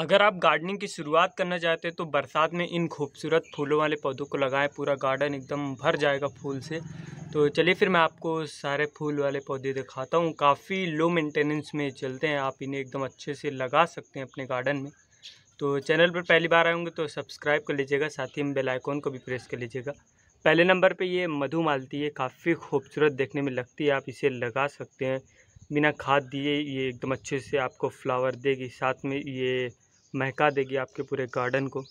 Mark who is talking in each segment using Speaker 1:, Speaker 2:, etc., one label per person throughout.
Speaker 1: अगर आप गार्डनिंग की शुरुआत करना चाहते हैं तो बरसात में इन खूबसूरत फूलों वाले पौधों को लगाएं पूरा गार्डन एकदम भर जाएगा फूल से तो चलिए फिर मैं आपको सारे फूल वाले पौधे दिखाता हूँ काफ़ी लो मेंटेनेंस में चलते हैं आप इन्हें एकदम अच्छे से लगा सकते हैं अपने गार्डन में तो चैनल पर पहली बार आए होंगे तो सब्सक्राइब कर लीजिएगा साथ ही बेल आइकॉन को भी प्रेस कर लीजिएगा पहले नंबर पर ये मधु मालती है काफ़ी खूबसूरत देखने में लगती है आप इसे लगा सकते हैं बिना खाद दिए ये एकदम अच्छे से आपको फ्लावर देगी साथ में ये महका देगी आपके पूरे गार्डन को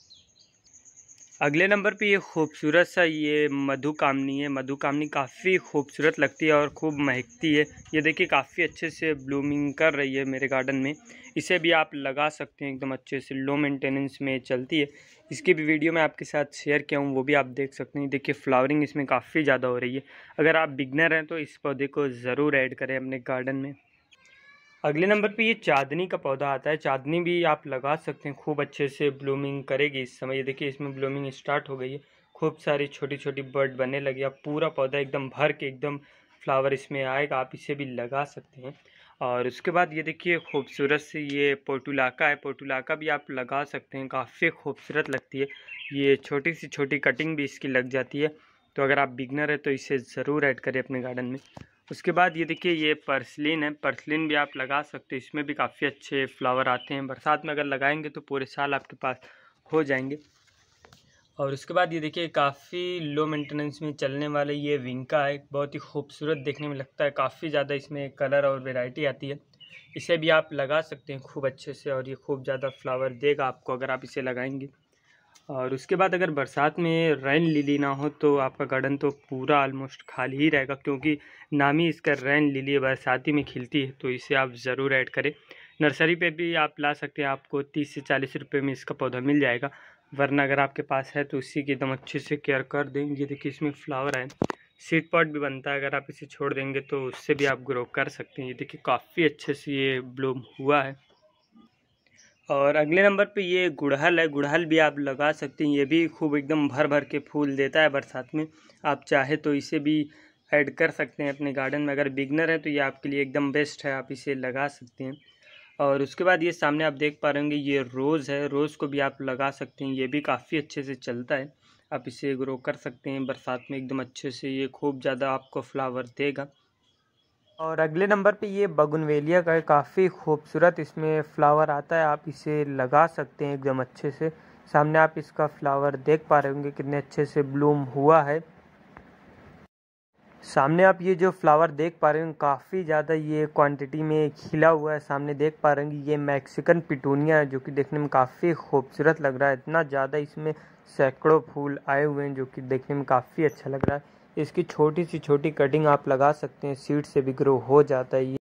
Speaker 1: अगले नंबर पे ये खूबसूरत सा ये मधु कामनी है मधु कामनी काफ़ी खूबसूरत लगती है और खूब महकती है ये देखिए काफ़ी अच्छे से ब्लूमिंग कर रही है मेरे गार्डन में इसे भी आप लगा सकते हैं एकदम अच्छे से लो मेंटेनेंस में चलती है इसकी भी वीडियो मैं आपके साथ शेयर किया हूँ वो भी आप देख सकते हैं देखिए फ्लावरिंग इसमें काफ़ी ज़्यादा हो रही है अगर आप बिगनर हैं तो इस पौधे को ज़रूर ऐड करें अपने गार्डन में अगले नंबर पे ये चांदनी का पौधा आता है चांदनी भी आप लगा सकते हैं खूब अच्छे से ब्लूमिंग करेगी इस समय ये देखिए इसमें ब्लूमिंग स्टार्ट हो गई है खूब सारी छोटी छोटी बर्ड बनने लगी आप पूरा पौधा एकदम भर के एकदम फ्लावर इसमें आएगा आप इसे भी लगा सकते हैं और उसके बाद ये देखिए खूबसूरत से ये पोटुलाका है पोटुलाका भी आप लगा सकते हैं काफ़ी खूबसूरत लगती है ये छोटी सी छोटी कटिंग भी इसकी लग जाती है तो अगर आप बिगनर है तो इसे ज़रूर ऐड करें अपने गार्डन में उसके बाद ये देखिए ये पर्सलिन है पर्सलिन भी आप लगा सकते हैं इसमें भी काफ़ी अच्छे फ्लावर आते हैं बरसात में अगर लगाएंगे तो पूरे साल आपके पास हो जाएंगे और उसके बाद ये देखिए काफ़ी लो मेंटेनेंस में चलने वाले ये विंका है बहुत ही खूबसूरत देखने में लगता है काफ़ी ज़्यादा इसमें कलर और वेराइटी आती है इसे भी आप लगा सकते हैं खूब अच्छे से और ये खूब ज़्यादा फ्लावर देगा आपको अगर आप इसे लगाएंगे और उसके बाद अगर बरसात में रैन लिली ना हो तो आपका गार्डन तो पूरा आलमोस्ट खाली ही रहेगा क्योंकि नाम ही इसका रैन लिली बरसाती में खिलती है तो इसे आप ज़रूर ऐड करें नर्सरी पे भी आप ला सकते हैं आपको तीस से चालीस रुपये में इसका पौधा मिल जाएगा वरना अगर आपके पास है तो उसी की एकदम अच्छे से केयर कर दें ये देखिए इसमें फ्लावर है सीड पॉट भी बनता है अगर आप इसे छोड़ देंगे तो उससे भी आप ग्रो कर सकते हैं ये देखिए काफ़ी अच्छे से ये ब्लूम हुआ है और अगले नंबर पे ये गुड़हल है गुड़हल भी आप लगा सकते हैं ये भी खूब एकदम भर भर के फूल देता है बरसात में आप चाहे तो इसे भी ऐड कर सकते हैं अपने गार्डन में अगर बिगनर है तो ये आपके लिए एकदम बेस्ट है आप इसे लगा सकते हैं और उसके बाद ये सामने आप देख पा रहे होंगे ये रोज़ है रोज़ को भी आप लगा सकते हैं ये भी काफ़ी अच्छे से चलता है आप इसे ग्रो कर सकते हैं बरसात में एकदम अच्छे से ये खूब ज़्यादा आपको फ्लावर देगा और अगले नंबर पे ये बगुनवेलिया का काफ़ी खूबसूरत इसमें फ्लावर आता है आप इसे लगा सकते हैं एकदम अच्छे से सामने आप इसका फ्लावर देख पा रहे होंगे कितने अच्छे से ब्लूम हुआ है सामने आप ये जो फ्लावर देख पा रहे हैं काफ़ी ज़्यादा ये क्वांटिटी में खिला हुआ है सामने देख पा रहे हैं ये मैक्सिकन पिटूनिया है जो कि देखने में काफ़ी खूबसूरत लग रहा है इतना ज़्यादा इसमें सैकड़ों फूल आए हुए हैं जो कि देखने में काफ़ी अच्छा लग रहा है इसकी छोटी सी छोटी कटिंग आप लगा सकते हैं सीड से भी ग्रो हो जाता है ये